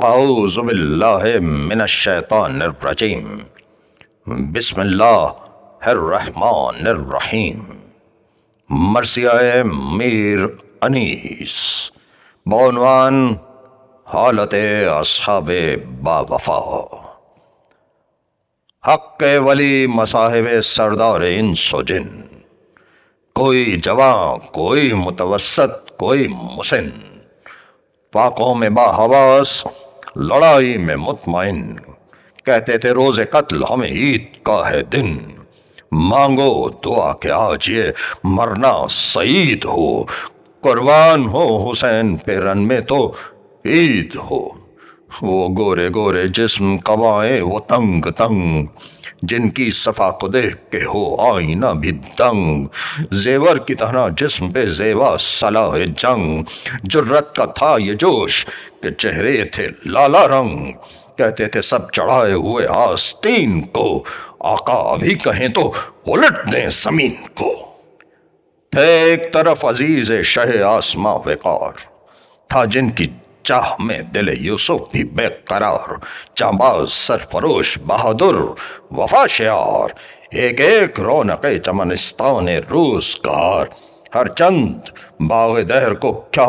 आउज़बिल्लाशैतानरजीम बिसमीम मरसिया मीर अनीस बौनवान हालत असहाब बावफा हक वली मसाहब सरदार इन सोजिन कोई जवा कोई मुतवसत कोई मुसिन पाकों में बाहवास लड़ाई में मुतमिन कहते थे रोज़े कत्ल हमें ईद का है दिन मांगो दुआ के आज ये मरना सईद हो कुर्बान हो हुसैन पेरन में तो ईद हो वो गोरे गोरे जिस्म कवाएँ वो तंग तंग जिनकी सफ़ा को देख के हो आईना भी दंग जेवर की तरह जिस्म पे जेवा सलाह जंग जुर्रत का था ये जोश के चेहरे थे लाला रंग कहते थे सब चढ़ाए हुए आस्तीन को आका अभी कहें तो उलट दें जमीन को थे एक तरफ अजीज शह आसमा वेकार था जिनकी चाह में दिल यूसुफ भी बेकरार जाबाज सरफरोश बहादुर वफा शार एक एक रौनक चमनस्तान रोजगार हर चंद बाग दहर को क्या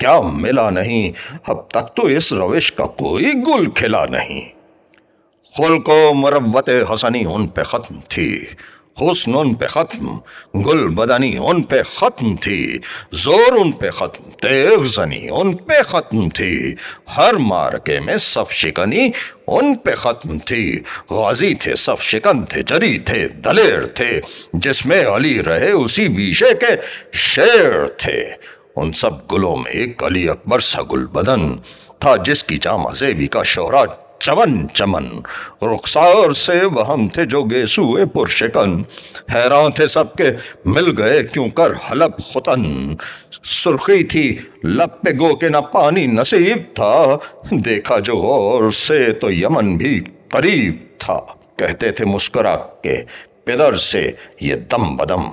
क्या मिला नहीं अब तक तो इस रविश का कोई गुल खिला नहीं खुल को मुरवत हसनी उन पे ख़त्म थी हुस्न उन पे ख़त्म गुल बदनी उन पे ख़त्म थी ज़ोर उन पे ख़त्म तेग जनी उन पे ख़त्म थी हर मार्के में सफ शिकनी उन पे ख़त्म थी गाजी थे सफ शिकन थे जरी थे दलेर थे जिसमें अली रहे उसी बीशे के शेर थे उन सब गुलों में एक अली अकबर सा गुल बदन था जिसकी जामा जेबी का शोहरा चवन चमन रुखसार से वहम थे जो ए पुरशिकन हैरान थे सबके मिल गए क्यों कर हलप खुतन सुर्खी थी लप पे गो के न पानी नसीब था देखा जो और से तो यमन भी करीब था कहते थे मुस्कुरा के पिदर से ये दम बदम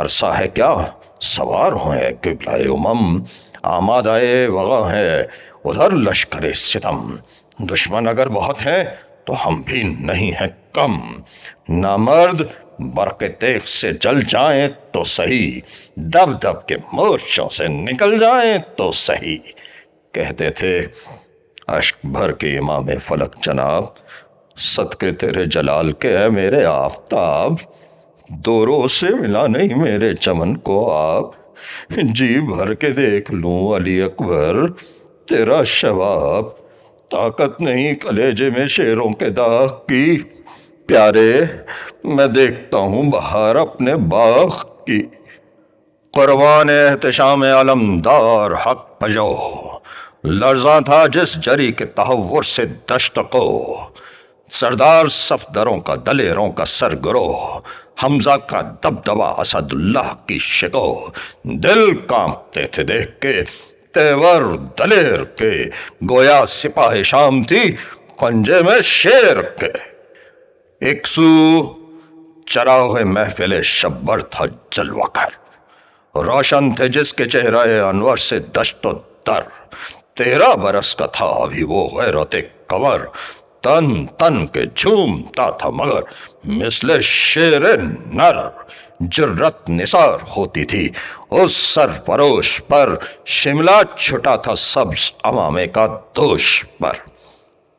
अरसा है क्या सवार हैं किबलाए उमम आमादाए वगा है उधर लश्कर सितम दुश्मन अगर बहुत हैं तो हम भी नहीं हैं कम नामर्द बरके तेख से जल जाएं तो सही दब दब के मोर्चों से निकल जाएं तो सही कहते थे अश्क भर के इमाम फलक जनाब सत के तेरे जलाल के है मेरे आफ्ताब रो से मिला नहीं मेरे चमन को आप जी भर के देख लूं अली अकबर तेरा शबाब ताकत नहीं कलेजे में शेरों के दाग की प्यारे मैं देखता हूँ बाहर अपने बाग की कुरबान एहतम आलमदार हक पजो लर्जा था जिस जरी के तहवर से दश्त को सरदार सफदरों का दलेरों का सरगरो हमजा का दबदबा असदुल्लाह की शिको दिल कांपते थे देख के तेवर दलेर के गोया सिपाही शाम थी पंजे में शेर के एक सु चरा हुए महफिले शब्बर था जलवा कर रोशन थे जिसके चेहरे अनवर से दश्तो तर तेरा बरस का था अभी वो है रोते कमर तन तन के झूमता था मगर मिसले शेर नर जुर्रत निसार होती थी उस सरफरोश पर शिमला छुटा था सब्ज अमामे का दोष पर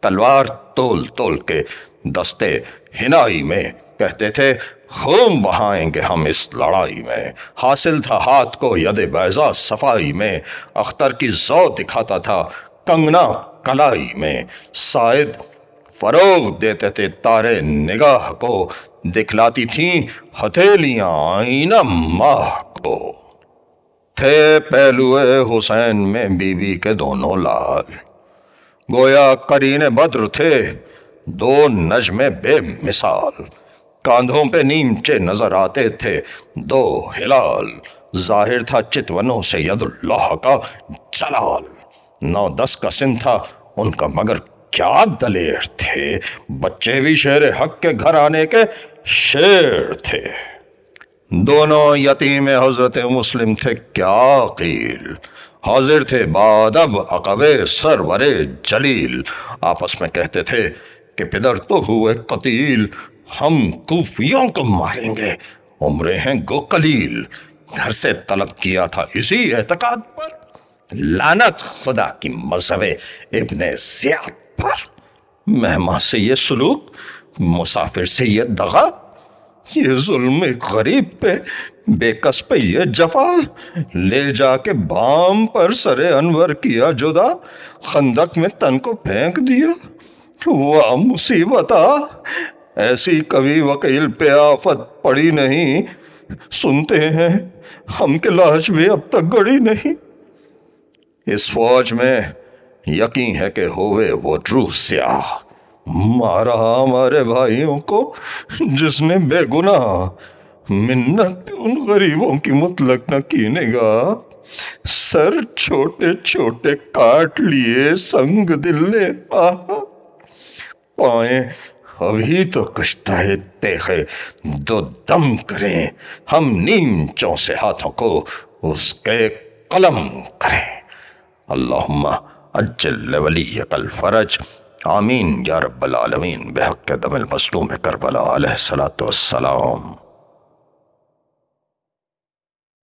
तलवार तोल तोल के दस्ते हिनाई में कहते थे खून बहाएंगे हम इस लड़ाई में हासिल था हाथ को यद बैजा सफाई में अख्तर की जो दिखाता था कंगना कलाई में शायद फरोग देते थे तारे निगाह को दिखलाती थी हथेलियां आईना माह को थे पहलुए हुसैन में बीवी के दोनों लाल गोया करीने बद्र थे दो नजमे बेमिसाल कांधों पे नीमचे नजर आते थे दो हिलाल जाहिर था चितवनों से यदुल्लाह का जलाल नौ दस का सिंह था उनका मगर क्या दलेर थे बच्चे भी शेर हक के घर आने के शेर थे दोनों यतीम हजरत मुस्लिम थे क्या अकील हाजिर थे बादब अकबे सरवरे जलील आपस में कहते थे कि पिदर तो हुए कतील हम कुफियों को मारेंगे उम्रे हैं गो कलील घर से तलब किया था इसी एतकाद पर लानत खुदा की मजहब इब्ने ज्याद पर मेहमान से ये सलूक मुसाफिर से ये दगा ये जुल्म गरीब पे बेकस पे ये जफा ले जाके बाम पर सरे अनवर किया जुदा खंदक में तन को फेंक दिया वह मुसीबत ऐसी कभी वकील पे आफत पड़ी नहीं सुनते हैं हम के लाश भी अब तक गड़ी नहीं इस फौज में यकीन है कि होवे वो ट्रू स्याह मारा हमारे भाइयों को जिसने बेगुना मिन्नत उन गरीबों की मुतलक न कीनेगा सर छोटे छोटे काट लिए संग दिल ने पाए अभी तो कश्ताए तेखे दो दम करें हम नीम चौसे हाथों को उसके कलम करें अल्लाहुम्मा अजल फ़रज आमीन या रब्बल आलमीन बेहक दमल मसलूम करबला सलाम